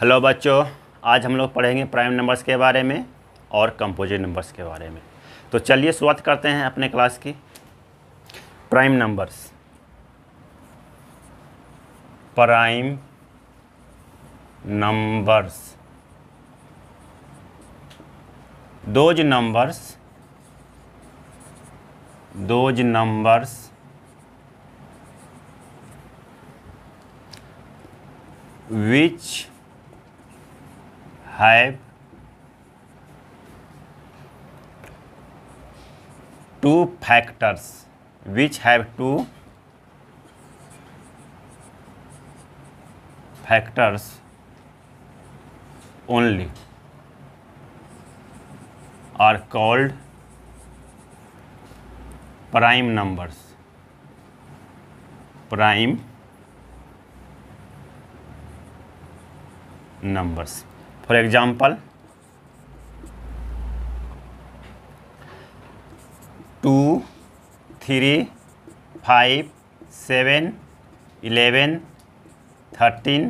hello बच्चों आज हम लोग पढ़ेंगे प्राइम नंबर्स के बारे में और कंपोजिट नंबर्स के बारे में तो चलिए शुरुआत करते हैं अपने क्लास की prime numbers prime numbers those numbers those numbers which have two factors which have two factors only are called prime numbers prime numbers for example two three five seven eleven thirteen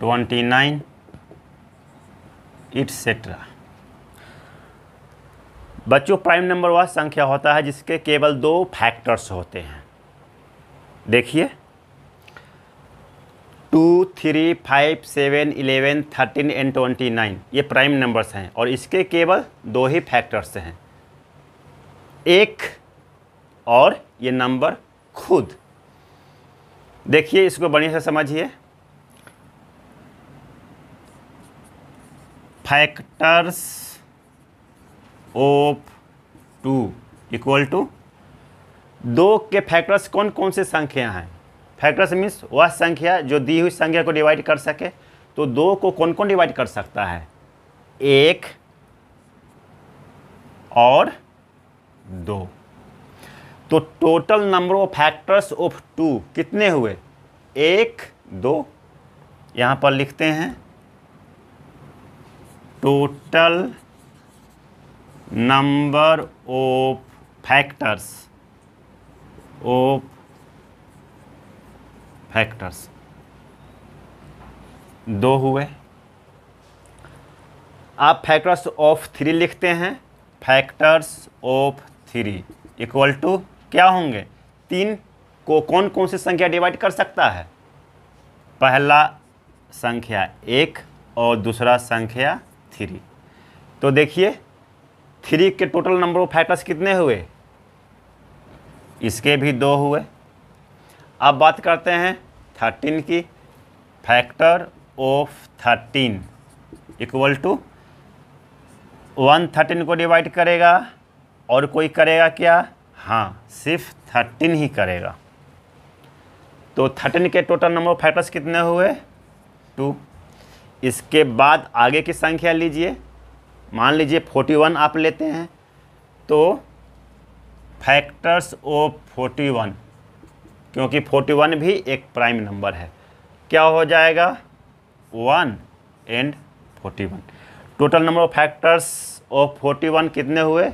twenty nine etcetera बच्चों prime number वह संख्या होता है जिसके केवल दो factors होते हैं देखिए two three five seven eleven thirteen and twenty nine ये प्राइम नंबर्स हैं और इसके केवल दो ही फैक्टर्स हैं एक और ये नंबर खुद देखिए इसको बढ़िया से समझिए factors of two equal to दो के फैक्टर्स कौन कौन से संख्या हैं फैक्टर्स मीन्स वह संख्या जो दी हुई संख्या को डिवाइड कर सके तो दो को कौन कौन डिवाइड कर सकता है एक और दो तो total number of factors of two कितने हुए एक दो यहां पर लिखते हैं total number of factors of factors दो हुए आप फैक्टर्स ऑफ थ्री लिखते हैं factors of three equal to क्या होंगे तीन को कौन कौन सी संख्या डिवाइड कर सकता है पहला संख्या एक और दूसरा संख्या थ्री तो देखिए थ्री के टोटल नंबर ऑफ फैक्टर्स कितने हुए इसके भी दो हुए अब बात करते हैं थर्टीन की factor of thirteen equal to one thirteen को डिवाइड करेगा और कोई करेगा क्या हाँ सिर्फ थर्टीन ही करेगा तो थर्टीन के टोटल नंबर ऑफ फैक्टर्स कितने हुए टू इसके बाद आगे की संख्या लीजिए मान लीजिए फोर्टी वन आप लेते हैं तो फैक्टर्स ऑफ फोर्टी वन क्योंकि 41 भी एक प्राइम नंबर है क्या हो जाएगा one and 41 total number of factors of 41 कितने हुए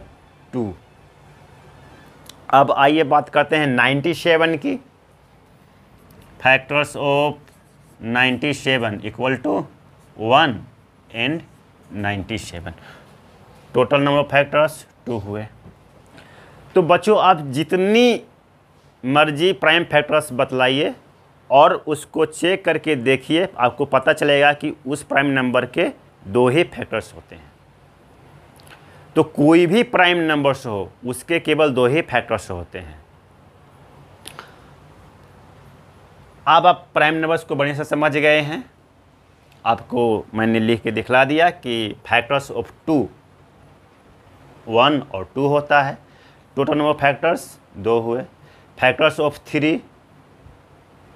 टू अब आइए बात करते हैं 97 की factors of 97 equal to one and 97 total number of factors two हुए तो बच्चों आप जितनी मर्जी प्राइम फैक्टर्स बतलाइए और उसको चेक करके देखिए आपको पता चलेगा कि उस प्राइम नंबर के दो ही फैक्टर्स होते हैं तो कोई भी प्राइम नंबर्स हो उसके केवल दो ही फैक्टर्स होते हैं अब आप प्राइम नंबर्स को बढ़िया से समझ गए हैं आपको मैंने लिख के दिखला दिया कि फैक्टर्स ऑफ टू वन और टू होता है टोटल नंबर फैक्टर्स दो हुए फैक्टर्स ऑफ थ्री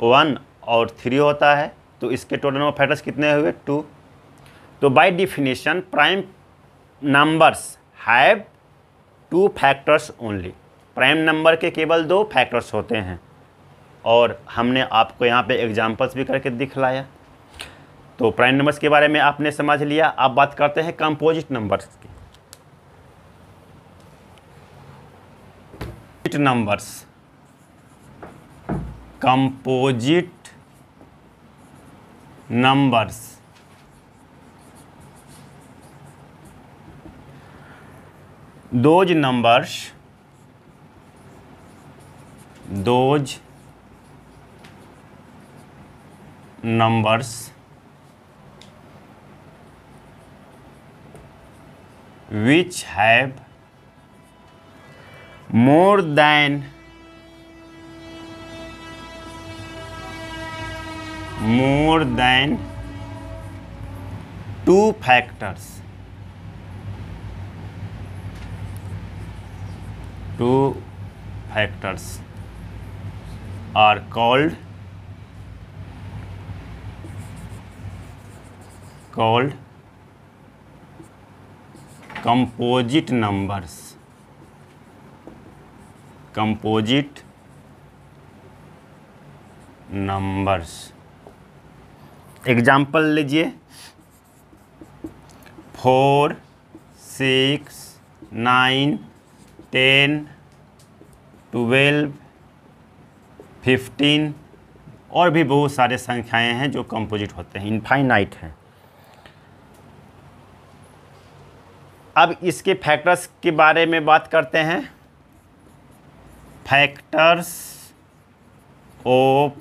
वन और थ्री होता है तो इसके टोटल नंबर फैक्टर्स कितने हुए टू तो by definition prime numbers have two factors only prime number के केवल दो फैक्टर्स होते हैं और हमने आपको यहाँ पे एग्जांपल्स भी करके दिखलाया तो प्राइम नंबर्स के बारे में आपने समझ लिया आप बात करते हैं कंपोजिट नंबर्स की numbers composite numbers those numbers those numbers which have more than more than two factors two factors are called called composite numbers composite numbers example लीजिए four six nine ten twelve fifteen और भी बहुत सारे संख्याएं हैं जो composite होते हैं इनफाइनाइट हैं अब इसके फैक्टर्स के बारे में बात करते हैं फैक्टर्स ऑफ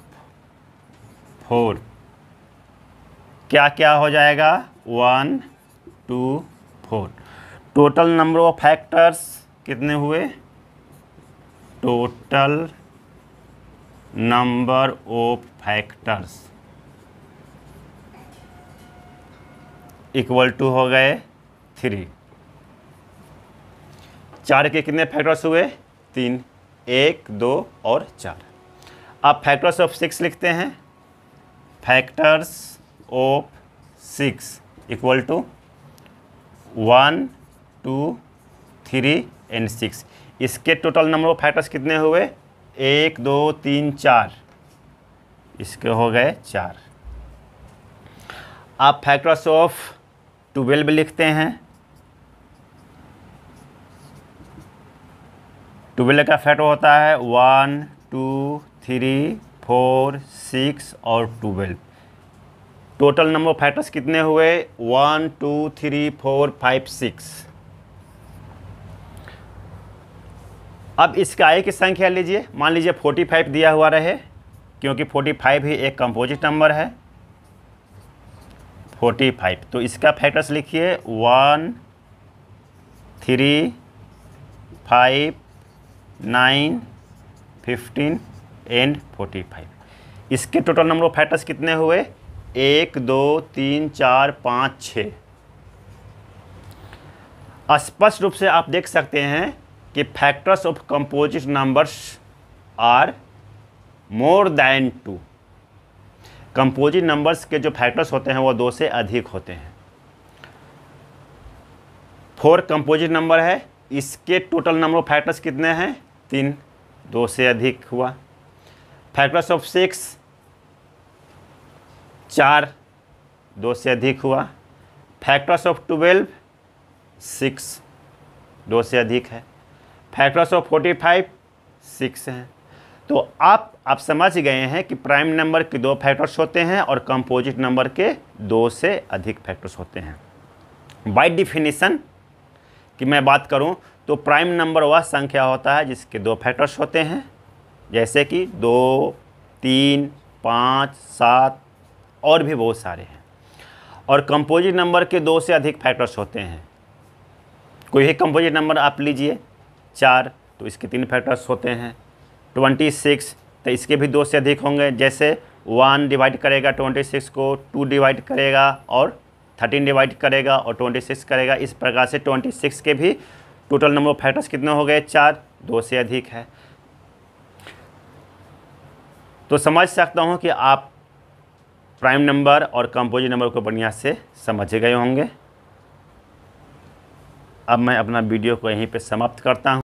फोर क्या क्या हो जाएगा one two four total number of factors कितने हुए total number of factors equal to हो गए थ्री चार के कितने फैक्टर्स हुए तीन एक दो और चार अब फैक्टर्स ऑफ सिक्स लिखते हैं factors of six equal to one two three and six इसके टोटल नंबर ऑफ फैक्टर्स कितने हुए एक दो तीन चार इसके हो गए चार आप फैक्टर्स ऑफ ट्वेल्व लिखते हैं ट्वेल्व का फैक्टर होता है one two three four six और twelve total number of factors कितने हुए one two three four five six अब इसका आय की संख्या लीजिए मान लीजिए फोर्टी फाइव दिया हुआ रहे क्योंकि फोर्टी फाइव ही एक कंपोजिट नंबर है फोर्टी फाइव तो इसका फैक्टर्स लिखिए one three five nine fifteen and forty five इसके टोटल नंबर ऑफ फैक्टर्स कितने हुए एक दो तीन चार पाँच छः स्पष्ट रूप से आप देख सकते हैं कि factors of composite numbers are more than two composite numbers के जो फैक्टर्स होते हैं वो दो से अधिक होते हैं फोर कंपोजिट नंबर है इसके टोटल नंबर ऑफ फैक्टर्स कितने हैं तीन दो से अधिक हुआ फैक्टर्स ऑफ सिक्स चार दो से अधिक हुआ फैक्टर्स ऑफ ट्वेल्व सिक्स दो से अधिक है factors of forty five six हैं तो आप आप समझ गए हैं कि प्राइम नंबर के दो फैक्टर्स होते हैं और कंपोजिट नंबर के दो से अधिक फैक्टर्स होते हैं बाई डिफिनीसन की मैं बात करूं तो प्राइम नंबर वह संख्या होता है जिसके दो फैक्टर्स होते हैं जैसे कि दो तीन पाँच सात और भी बहुत सारे हैं और कंपोजिट नंबर के दो से अधिक फैक्टर्स होते हैं कोई एक कंपोजिट नंबर आप लीजिए चार तो इसके तीन फैक्टर्स होते हैं ट्वेंटी सिक्स तो इसके भी दो से अधिक होंगे जैसे वन डिवाइड करेगा ट्वेंटी सिक्स को टू डिवाइड करेगा और थर्टीन डिवाइड करेगा और ट्वेंटी सिक्स करेगा इस प्रकार से ट्वेंटी सिक्स के भी टोटल नंबर ऑफ फैक्टर्स कितने हो गए चार दो से अधिक है तो समझ सकता हूँ कि आप प्राइम नंबर और कंपोजिट नंबर को बढ़िया से समझ गए होंगे अब मैं अपना वीडियो को यहीं पे समाप्त करता हूँ